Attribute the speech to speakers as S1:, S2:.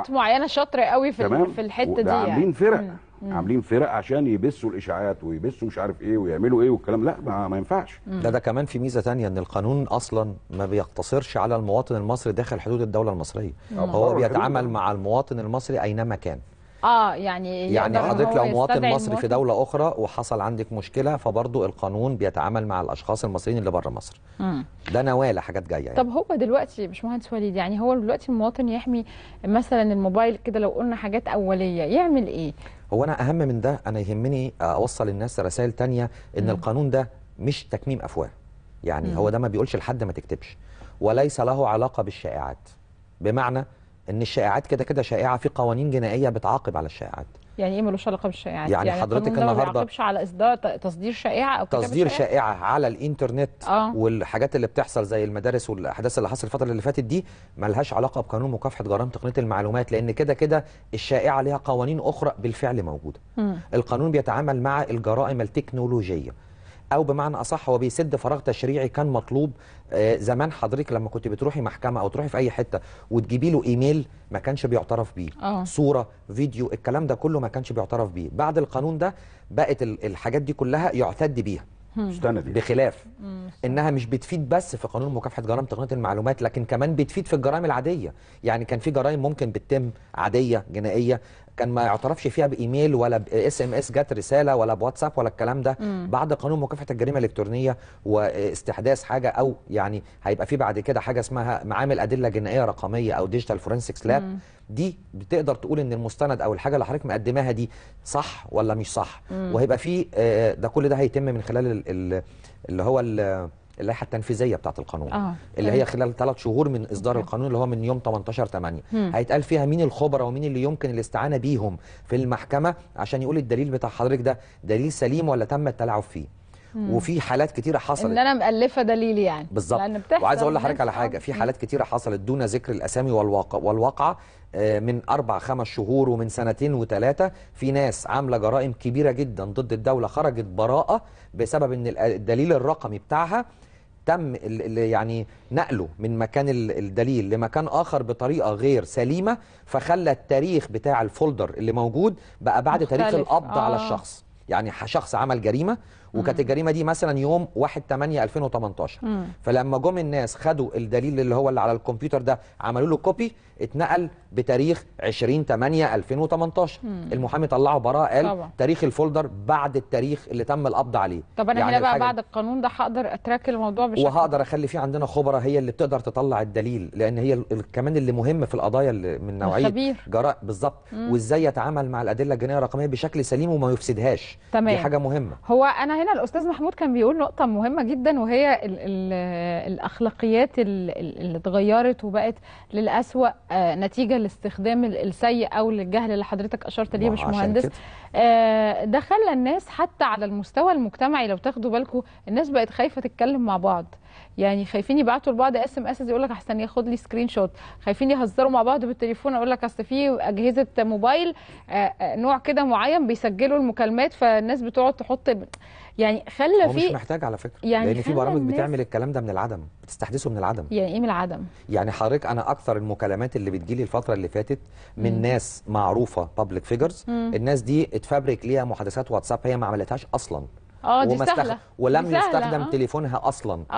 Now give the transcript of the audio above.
S1: ناس
S2: معينه شاطره قوي في تمام؟ في الحته دي يعني عاملين فرق مم. مم.
S1: عاملين فرق عشان يبثوا الاشاعات ويبثوا مش عارف ايه ويعملوا ايه والكلام لا ما, ما ينفعش ده ده كمان في ميزه تانية ان القانون اصلا ما بيقتصرش على المواطن المصري داخل حدود الدوله المصريه مم. هو بيتعامل مع المواطن المصري اينما كان
S2: اه يعني يعني حضرتك لو مواطن مصري في
S1: دوله اخرى وحصل عندك مشكله فبرضه القانون بيتعامل مع الاشخاص المصريين اللي بره مصر ده نواله حاجات جايه يعني. طب
S2: هو دلوقتي مش مهندس وليد يعني هو دلوقتي المواطن يحمي مثلا الموبايل كده لو قلنا حاجات اوليه يعمل ايه
S1: هو انا اهم من ده انا يهمني آه، اوصل الناس رسائل تانية ان مم. القانون ده مش تكميم افواه يعني مم. هو ده ما بيقولش لحد ما تكتبش وليس له علاقه بالشائعات بمعنى ان الشائعات كده كده شائعه في قوانين جنائيه بتعاقب على الشائعات
S2: يعني ايه ملوش علاقه بالشائعات يعني, يعني حضرتك النهارده ما بيعاقبش على اصدار تصدير شائعه او تصدير شائعه
S1: على الانترنت آه. والحاجات اللي بتحصل زي المدارس والاحداث اللي حصلت الفتره اللي فاتت دي ملهاش علاقه بقانون مكافحه جرائم تقنيه المعلومات لان كده كده الشائعه ليها قوانين اخرى بالفعل موجوده م. القانون بيتعامل مع الجرائم التكنولوجيه او بمعنى اصح هو بيسد فراغ تشريعي كان مطلوب آه، زمان حضرتك لما كنت بتروحي محكمه او تروحي في اي حته وتجيبي له ايميل ما كانش بيعترف بيه أوه. صوره فيديو الكلام ده كله ما كانش بيعترف بيه بعد القانون ده بقت الحاجات دي كلها يعتد بيها بخلاف انها مش بتفيد بس في قانون مكافحه جرائم تقنيه المعلومات لكن كمان بتفيد في الجرائم العاديه يعني كان في جرائم ممكن بتتم عاديه جنائيه كان ما يعترفش فيها بايميل ولا باس ام اس جت رساله ولا بواتساب ولا الكلام ده مم. بعد قانون مكافحه الجريمه الالكترونيه واستحداث حاجه او يعني هيبقى في بعد كده حاجه اسمها معامل ادله جنائيه رقميه او ديجيتال فورنسكس لاب دي بتقدر تقول ان المستند او الحاجه اللي حضرتك مقدماها دي صح ولا مش صح مم. وهيبقى في آه، ده كل ده هيتم من خلال اللي هو اللائحه التنفيذيه بتاعه القانون آه. اللي هي خلال ثلاث شهور من اصدار مم. القانون اللي هو من يوم 18 8 مم. هيتقال فيها مين الخبراء ومين اللي يمكن الاستعانه بيهم في المحكمه عشان يقول الدليل بتاع حضرتك ده دليل سليم ولا تم التلاعب فيه وفي حالات كتيره حصلت ان
S2: انا مألفه دليل يعني بالظبط وعايز اقول لحضرتك على
S1: حاجه في حالات كتيره حصلت دون ذكر الاسامي والواقع والواقعه آه، من أربع خمس شهور ومن سنتين وثلاثة في ناس عاملة جرائم كبيرة جدا ضد الدولة خرجت براءة بسبب أن الدليل الرقمي بتاعها تم يعني نقله من مكان الدليل لمكان آخر بطريقة غير سليمة فخلى التاريخ بتاع الفولدر اللي موجود بقى بعد مختلف. تاريخ القبض آه. على الشخص يعني شخص عمل جريمه وكانت الجريمه دي مثلا يوم 1 8 2018 فلما جم الناس خدوا الدليل اللي هو اللي على الكمبيوتر ده عملوا له كوبي اتنقل بتاريخ 20 8 2018 المحامي طلعه براءه قال طبعا. تاريخ الفولدر بعد التاريخ اللي تم القبض عليه طب انا يعني هنا بقى بعد
S2: القانون ده هقدر اتراك الموضوع بشكل
S1: وهقدر اخلي فيه عندنا خبرة هي اللي بتقدر تطلع الدليل لان هي كمان اللي مهم في القضايا اللي من نوعيه الخبير. جراء بالظبط وازاي يتعامل مع الادله الجنائيه الرقميه بشكل سليم وما يفسدهاش تمام. دي حاجه مهمه
S2: هو انا هنا الاستاذ محمود كان بيقول نقطه مهمه جدا وهي الـ الـ الاخلاقيات اللي اتغيرت وبقت للاسوا آه، نتيجه لاستخدام السيء او للجهل اللي حضرتك اشرت ليه يا باشمهندس آه، ده خلى الناس حتى على المستوى المجتمعي لو تاخدوا بالكم الناس بقت خايفه تتكلم مع بعض يعني خايفين يبعتوا لبعض اس ام اس يقول لك احسن ياخد لي سكرين شوت خايفين يهزروا مع بعض بالتليفون اقول لك اصل في اجهزه موبايل آه، آه، نوع كده معين بيسجلوا المكالمات فالناس بتقعد تحط يعني خلى في مش
S1: محتاج على فكره يعني لان في برامج بتعمل الكلام ده من العدم بتستحدثه من العدم
S2: يعني ايه من العدم
S1: يعني حضرتك انا اكثر المكالمات اللي بتجيلي الفتره اللي فاتت من مم. ناس معروفه بابليك فيجرز الناس دي اتفبرك ليها محادثات واتساب هي ما عملتهاش اصلا اه دي سهله ولم دي سهلة. يستخدم آه. تليفونها اصلا